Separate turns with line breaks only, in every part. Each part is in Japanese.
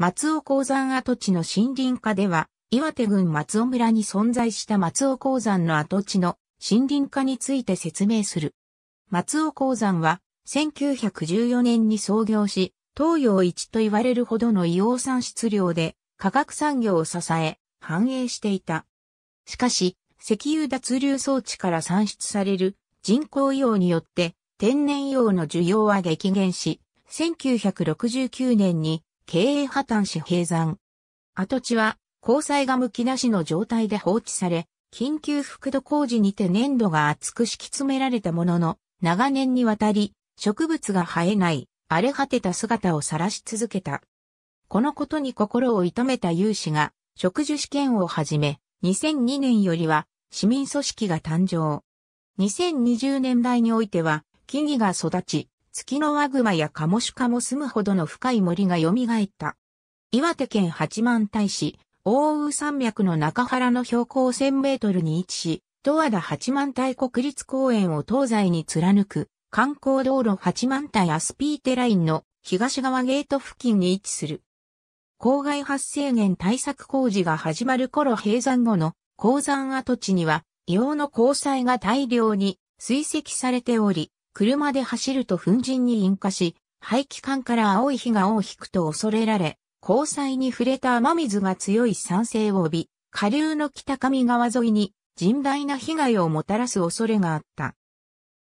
松尾鉱山跡地の森林化では、岩手郡松尾村に存在した松尾鉱山の跡地の森林化について説明する。松尾鉱山は、1914年に創業し、東洋一と言われるほどの硫黄産出量で、化学産業を支え、繁栄していた。しかし、石油脱硫装置から産出される人工硫黄によって、天然硫黄の需要は激減し、1969年に経営破綻し閉山。跡地は、交際がむきなしの状態で放置され、緊急復土工事にて粘土が厚く敷き詰められたものの、長年にわたり、植物が生えない、荒れ果てた姿を晒し続けた。このことに心を痛めた有志が、植樹試験をはじめ、2002年よりは、市民組織が誕生。2020年代においては、木々が育ち、月のワグマやカモシカも住むほどの深い森が蘇った。岩手県八幡大市、大宇山脈の中原の標高1000メートルに位置し、十和田八幡大国立公園を東西に貫く、観光道路八幡大アスピーテラインの東側ゲート付近に位置する。公害発生源対策工事が始まる頃閉山後の鉱山跡地には、硫黄の鉱災が大量に追跡されており、車で走ると粉塵に引火し、排気管から青い火が尾を引くと恐れられ、交際に触れた雨水が強い酸性を帯び、下流の北上川沿いに甚大な被害をもたらす恐れがあった。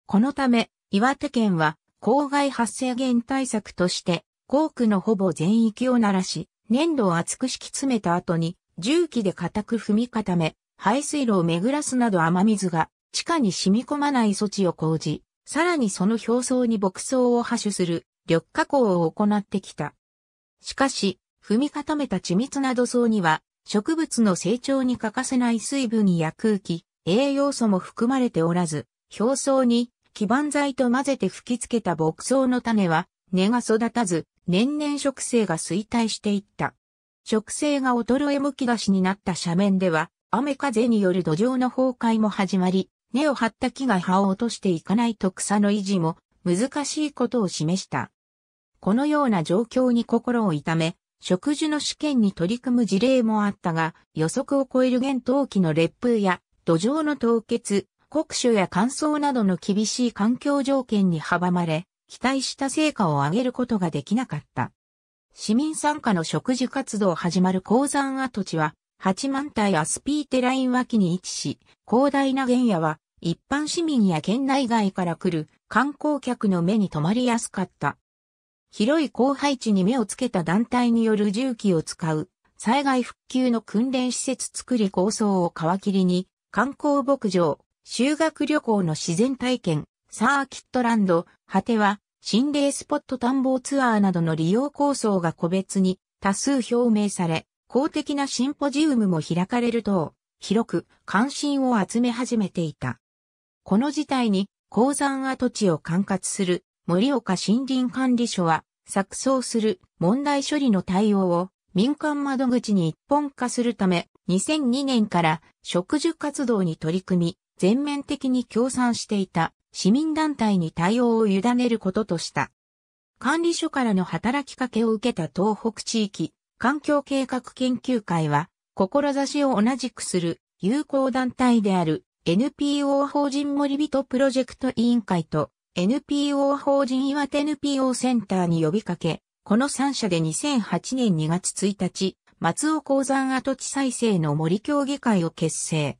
このため、岩手県は、公害発生源対策として、校区のほぼ全域を鳴らし、粘土を厚く敷き詰めた後に、重機で固く踏み固め、排水路を巡らすなど雨水が地下に染み込まない措置を講じ、さらにその表層に牧草を破種する緑化工を行ってきた。しかし、踏み固めた緻密な土層には、植物の成長に欠かせない水分や空気、栄養素も含まれておらず、表層に基板材と混ぜて吹き付けた牧草の種は、根が育たず、年々植生が衰退していった。植生が衰えむき出しになった斜面では、雨風による土壌の崩壊も始まり、根を張った木が葉を落としていかないと草の維持も難しいことを示した。このような状況に心を痛め、植樹の試験に取り組む事例もあったが、予測を超える厳冬期の烈風や土壌の凍結、酷暑や乾燥などの厳しい環境条件に阻まれ、期待した成果を上げることができなかった。市民参加の植樹活動始まる鉱山跡地は、八万体アスピーテライン脇に位置し、広大な原野は一般市民や県内外から来る観光客の目に留まりやすかった。広い広配地に目をつけた団体による重機を使う災害復旧の訓練施設作り構想を皮切りに観光牧場、修学旅行の自然体験、サーキットランド、果ては心霊スポット探訪ツアーなどの利用構想が個別に多数表明され、公的なシンポジウムも開かれると、広く関心を集め始めていた。この事態に、鉱山跡地を管轄する森岡森林管理所は、錯綜する問題処理の対応を民間窓口に一本化するため、2002年から植樹活動に取り組み、全面的に協賛していた市民団体に対応を委ねることとした。管理所からの働きかけを受けた東北地域環境計画研究会は、志を同じくする友好団体である NPO 法人森人プロジェクト委員会と NPO 法人岩手 NPO センターに呼びかけ、この3社で2008年2月1日、松尾鉱山跡地再生の森協議会を結成。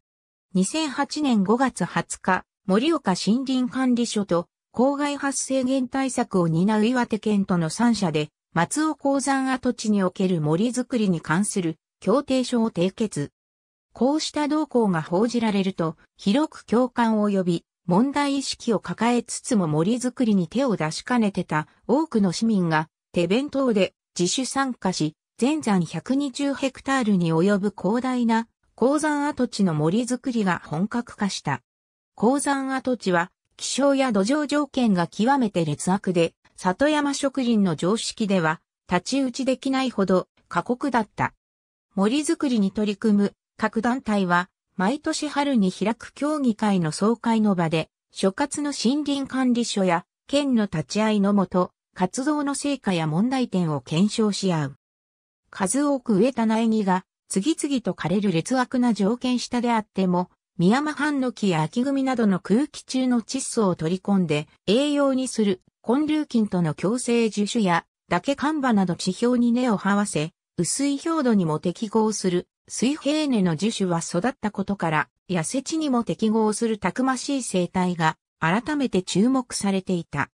2008年5月20日、森岡森林管理所と公害発生源対策を担う岩手県との3社で松尾鉱山跡地における森づくりに関する協定書を締結。こうした動向が報じられると、広く共感を呼び、問題意識を抱えつつも森づくりに手を出しかねてた多くの市民が手弁当で自主参加し、全山120ヘクタールに及ぶ広大な鉱山跡地の森づくりが本格化した。鉱山跡地は気象や土壌条件が極めて劣悪で里山植林の常識では、立ち打ちできないほど過酷だった。森づくりに取り組む各団体は、毎年春に開く協議会の総会の場で、所轄の森林管理所や県の立ち会いのもと、活動の成果や問題点を検証し合う。数多く植えた苗木が次々と枯れる劣悪な条件下であっても、ミヤマハンノキや秋組などの空気中の窒素を取り込んで栄養にする根粒菌との共生樹種や、崖看板など地表に根を這わせ、薄い表土にも適合する、水平根の樹種は育ったことから、痩せ地にも適合するたくましい生態が、改めて注目されていた。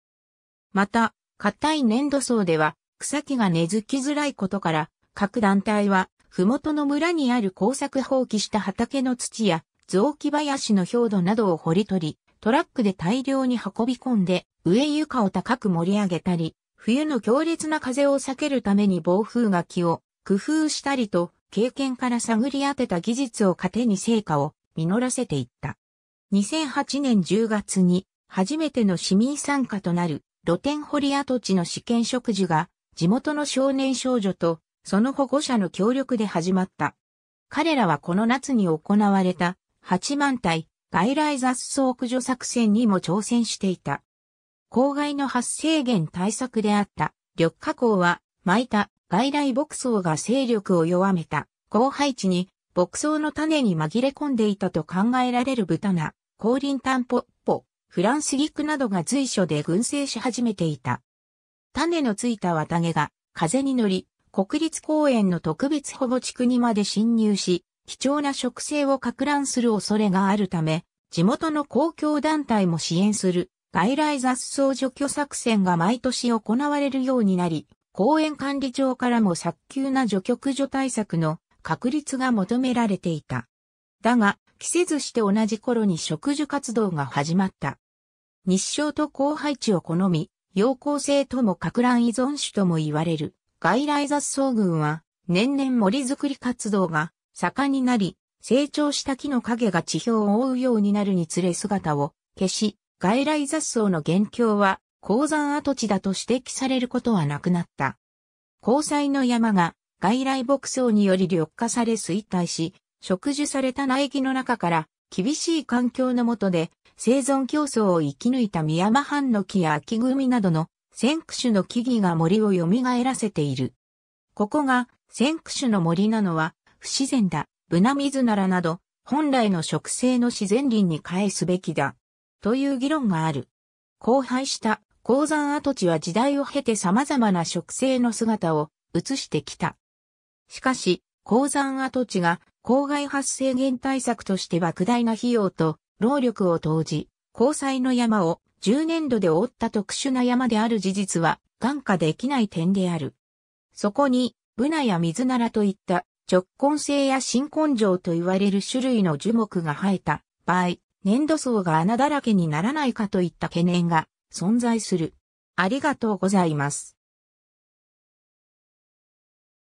また、硬い粘土層では、草木が根付きづらいことから、各団体は、麓の村にある工作放棄した畑の土や、雑木林の表土などを掘り取り、トラックで大量に運び込んで、上床を高く盛り上げたり、冬の強烈な風を避けるために暴風垣を工夫したりと、経験から探り当てた技術を糧に成果を実らせていった。2008年10月に初めての市民参加となる露天掘り跡地の試験植樹が地元の少年少女とその保護者の協力で始まった。彼らはこの夏に行われた8万体外来雑草駆除作戦にも挑戦していた。公害の発生源対策であった緑化工は巻いた外来牧草が勢力を弱めた後配地に牧草の種に紛れ込んでいたと考えられる豚が、ナ、輪タンポッポ、フランスギクなどが随所で群生し始めていた。種のついた綿毛が風に乗り、国立公園の特別保護地区にまで侵入し、貴重な植生を拡乱する恐れがあるため、地元の公共団体も支援する外来雑草除去作戦が毎年行われるようになり、公園管理庁からも早急な除去駆除対策の確立が求められていた。だが、季節して同じ頃に植樹活動が始まった。日照と広範地を好み、陽光性とも拡乱依存種とも言われる外来雑草群は年々森づくり活動が坂になり、成長した木の影が地表を覆うようになるにつれ姿を消し、外来雑草の元凶は鉱山跡地だと指摘されることはなくなった。鉱災の山が外来牧草により緑化され衰退し、植樹された苗木の中から厳しい環境の下で生存競争を生き抜いた宮山藩の木や秋組などの先駆種の木々が森を蘇らせている。ここが先駆種の森なのは不自然だ、ブナミズナラなど、本来の植生の自然林に返すべきだ。という議論がある。荒廃した鉱山跡地は時代を経て様々な植生の姿を映してきた。しかし、鉱山跡地が公害発生源対策として莫大な費用と労力を投じ、鉱災の山を10年度で覆った特殊な山である事実は眼下できない点である。そこに、ブナやミズナラといった直根性や新根性と言われる種類の樹木が生えた場合、粘土層が穴だらけにならないかといった懸念が存在する。ありがとうございます。